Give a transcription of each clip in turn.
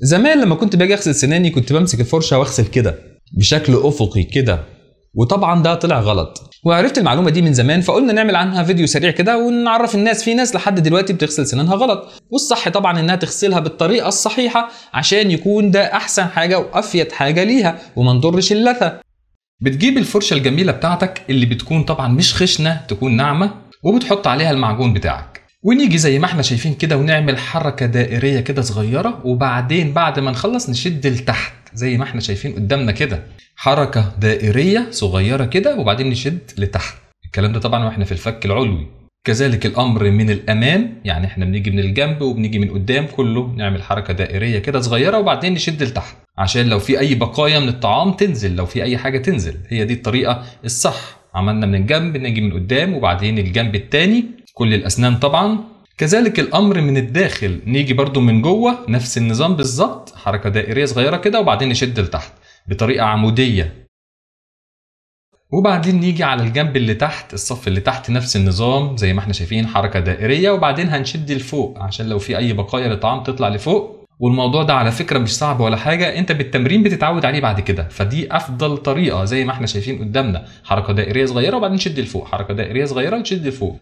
زمان لما كنت باجي اغسل سناني كنت بمسك الفرشه واغسل كده بشكل افقي كده وطبعا ده طلع غلط وعرفت المعلومه دي من زمان فقلنا نعمل عنها فيديو سريع كده ونعرف الناس في ناس لحد دلوقتي بتغسل سنانها غلط والصح طبعا انها تغسلها بالطريقه الصحيحه عشان يكون ده احسن حاجه وافيد حاجه ليها وما نضرش اللثه بتجيب الفرشه الجميله بتاعتك اللي بتكون طبعا مش خشنه تكون ناعمه وبتحط عليها المعجون بتاعك ونيجي زي ما احنا شايفين كده ونعمل حركه دائريه كده صغيره وبعدين بعد ما نخلص نشد لتحت زي ما احنا شايفين قدامنا كده حركه دائريه صغيره كده وبعدين نشد لتحت الكلام ده طبعا واحنا في الفك العلوي كذلك الامر من الامام يعني احنا بنيجي من الجنب وبنيجي من قدام كله نعمل حركه دائريه كده صغيره وبعدين نشد لتحت عشان لو في اي بقايا من الطعام تنزل لو في اي حاجه تنزل هي دي الطريقه الصح عملنا من الجنب نيجي من قدام وبعدين الجنب التاني كل الأسنان طبعا كذلك الأمر من الداخل نيجي برضو من جوه نفس النظام بالظبط حركة دائرية صغيرة كده وبعدين نشد لتحت بطريقة عمودية وبعدين نيجي على الجنب اللي تحت الصف اللي تحت نفس النظام زي ما احنا شايفين حركة دائرية وبعدين هنشد لفوق عشان لو في أي بقايا للطعام تطلع لفوق والموضوع ده على فكرة مش صعب ولا حاجة انت بالتمرين بتتعود عليه بعد كده فدي أفضل طريقة زي ما احنا شايفين قدامنا حركة دائرية صغيرة وبعدين نشد لفوق حركة دائرية صغيرة نشد لفوق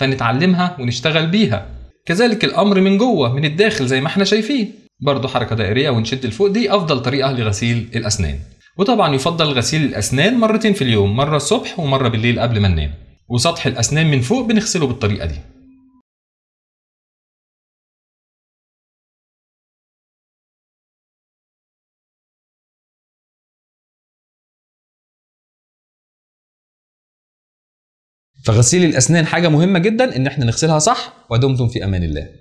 فنتعلمها ونشتغل بيها كذلك الامر من جوه من الداخل زي ما احنا شايفين برضه حركه دائريه ونشد لفوق دي افضل طريقه لغسيل الاسنان وطبعا يفضل غسيل الاسنان مرتين في اليوم مره الصبح ومره بالليل قبل ما ننام وسطح الاسنان من فوق بنغسله بالطريقه دي فغسيل الاسنان حاجه مهمه جدا ان احنا نغسلها صح ودمتم في امان الله